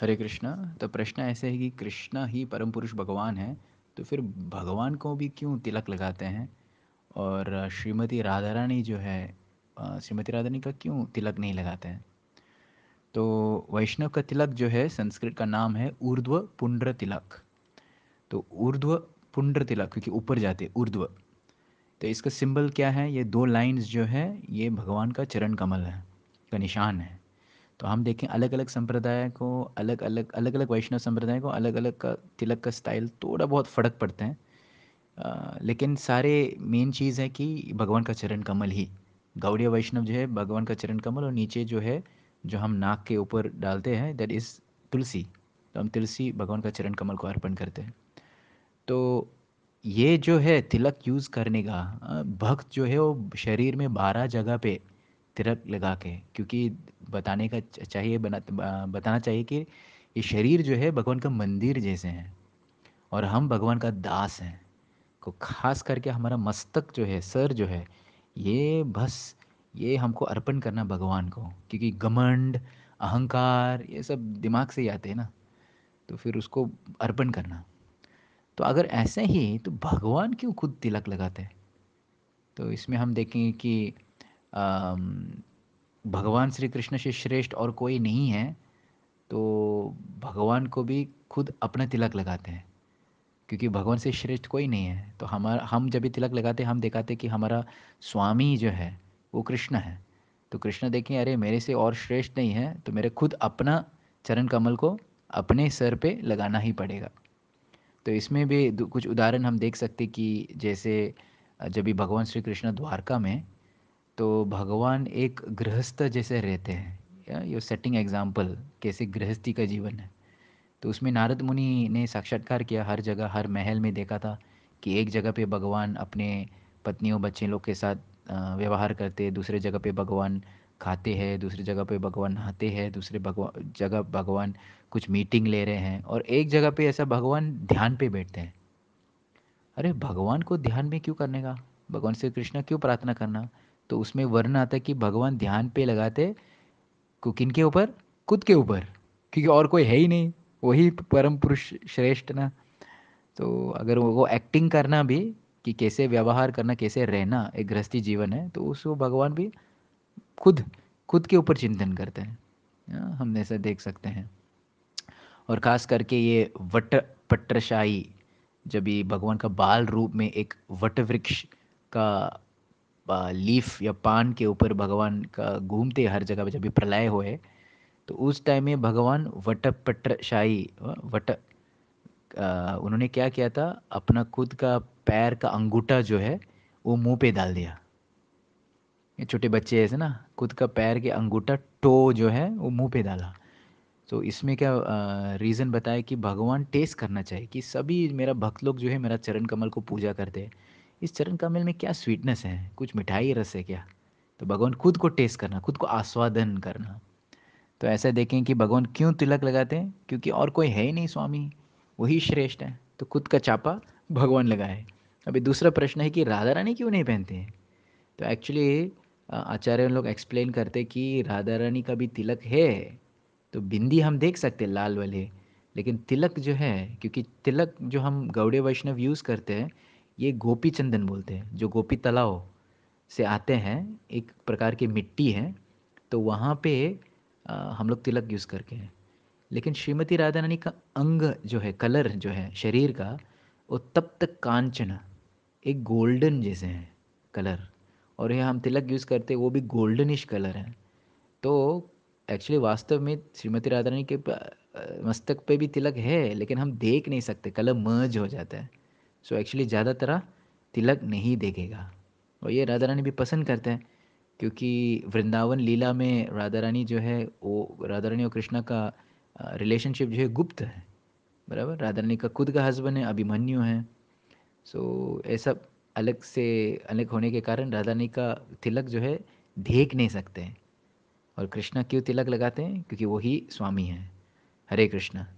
हरे कृष्णा तो प्रश्न ऐसे है कि कृष्णा ही परम पुरुष भगवान है तो फिर भगवान को भी क्यों तिलक लगाते हैं और श्रीमती राधा रानी जो है श्रीमती राधा रानी का क्यों तिलक नहीं लगाते हैं तो वैष्णव का तिलक जो है संस्कृत का नाम है ऊर्ध्व पुण्र तिलक तो ऊर्ध्व पुण्र तिलक क्योंकि ऊपर जाते ऊर्ध्व तो इसका सिंबल क्या है ये दो लाइंस जो है ये भगवान का चरण कमल है का निशान है तो हम देखें अलग अलग संप्रदाय को अलग अलग अलग अलग वैष्णव संप्रदाय को अलग अलग का तिलक का स्टाइल थोड़ा बहुत फ़र्क पड़ता है लेकिन सारे मेन चीज़ है कि भगवान का चरण कमल ही गौड़िया वैष्णव जो है भगवान का चरण कमल और नीचे जो है जो हम नाक के ऊपर डालते हैं दैट इज़ तुलसी तो हम तुलसी भगवान का चरण कमल को अर्पण करते हैं तो ये जो है तिलक यूज़ करने का भक्त जो है वो शरीर में बारह जगह पे तिलक लगा के क्योंकि बताने का चाहिए बना बताना चाहिए कि ये शरीर जो है भगवान का मंदिर जैसे हैं और हम भगवान का दास हैं को खास करके हमारा मस्तक जो है सर जो है ये बस ये हमको अर्पण करना भगवान को क्योंकि घमंड अहंकार ये सब दिमाग से ही आते हैं ना तो फिर उसको अर्पण करना तो अगर ऐसे ही तो भगवान क्यों खुद तिलक लगाते हैं तो इसमें हम देखेंगे कि भगवान श्री कृष्ण से श्रेष्ठ और कोई नहीं है तो भगवान को भी खुद अपना तिलक लगाते हैं क्योंकि भगवान से श्रेष्ठ कोई नहीं है तो हमारा हम जब भी तिलक लगाते हम दिखाते कि हमारा स्वामी जो है वो कृष्ण है तो कृष्ण देखें अरे मेरे से और श्रेष्ठ नहीं है तो मेरे खुद अपना चरण कमल को अपने सर पे लगाना ही पड़ेगा तो इसमें भी कुछ उदाहरण हम देख सकते कि जैसे जब भी भगवान श्री कृष्ण द्वारका में तो भगवान एक गृहस्थ जैसे रहते हैं यो सेटिंग एग्जाम्पल कैसे गृहस्थी का जीवन है तो उसमें नारद मुनि ने साक्षात्कार किया हर जगह हर महल में देखा था कि एक जगह पे भगवान अपने पत्नियों बच्चे लोग के साथ व्यवहार करते दूसरे जगह पे भगवान खाते हैं दूसरे जगह पे भगवान नहाते हैं दूसरे भगवान जगह भगवान कुछ मीटिंग ले रहे हैं और एक जगह पे ऐसा भगवान ध्यान पे बैठते हैं अरे भगवान को ध्यान में क्यों करने का भगवान श्री कृष्ण क्यों प्रार्थना करना तो उसमें वर्ण आता है कि भगवान ध्यान पे लगाते को किन के ऊपर खुद के ऊपर क्योंकि और कोई है ही नहीं वही परम पुरुष श्रेष्ठ ना तो अगर वो एक्टिंग करना भी कि कैसे व्यवहार करना कैसे रहना एक गृहस्थी जीवन है तो उसको भगवान भी खुद खुद के ऊपर चिंतन करते हैं हाँ, हम ऐसा देख सकते हैं और ख़ास करके ये वट पट्टशाही जब ये भगवान का बाल रूप में एक वट वृक्ष का लीफ या पान के ऊपर भगवान का घूमते हर जगह पर जब भी प्रलय हुए तो उस टाइम में भगवान वटपट्टशाही वट उन्होंने क्या किया था अपना खुद का पैर का अंगूठा जो है वो मुंह पे डाल दिया छोटे बच्चे ऐसे ना खुद का पैर के अंगूठा टो जो है वो मुंह पे डाला तो इसमें क्या रीज़न बताया कि भगवान टेस्ट करना चाहिए कि सभी मेरा भक्त लोग जो है मेरा चरण कमल को पूजा करते हैं इस चरण कमल में क्या स्वीटनेस है कुछ मिठाई रस है क्या तो भगवान खुद को टेस्ट करना खुद को आस्वादन करना तो ऐसा देखें कि भगवान क्यों तिलक लगाते हैं क्योंकि और कोई है ही नहीं स्वामी वही श्रेष्ठ है तो खुद का चापा भगवान लगाए अभी दूसरा प्रश्न है कि राधा रानी क्यों नहीं पहनते हैं तो एक्चुअली आचार्य लोग एक्सप्लेन करते कि राधा रानी का भी तिलक है तो बिंदी हम देख सकते लाल वाले लेकिन तिलक जो है क्योंकि तिलक जो हम गौड़े वैष्णव यूज़ करते हैं ये गोपी चंदन बोलते हैं जो गोपी तलाव से आते हैं एक प्रकार की मिट्टी है तो वहाँ पे हम लोग तिलक यूज़ करके हैं लेकिन श्रीमती राधा रानी का अंग जो है कलर जो है शरीर का वो तब तक कांचना एक गोल्डन जैसे हैं कलर और यह हम तिलक यूज़ करते वो भी गोल्डनिश कलर है तो एक्चुअली वास्तव में श्रीमती राधा रानी के मस्तक पे भी तिलक है लेकिन हम देख नहीं सकते कलर मर्ज हो जाता है सो एक्चुअली ज़्यादा तरह तिलक नहीं देखेगा और ये राधा रानी भी पसंद करते हैं क्योंकि वृंदावन लीला में राधा रानी जो है वो राधा रानी और कृष्णा का रिलेशनशिप जो है गुप्त है बराबर राधा रानी का खुद का हस्बैंड है अभिमन्यु है सो ऐसा अलग से अलग होने के कारण राधा रानी का तिलक जो है देख नहीं सकते और कृष्णा क्यों तिलक लगाते हैं क्योंकि वही स्वामी हैं हरे कृष्णा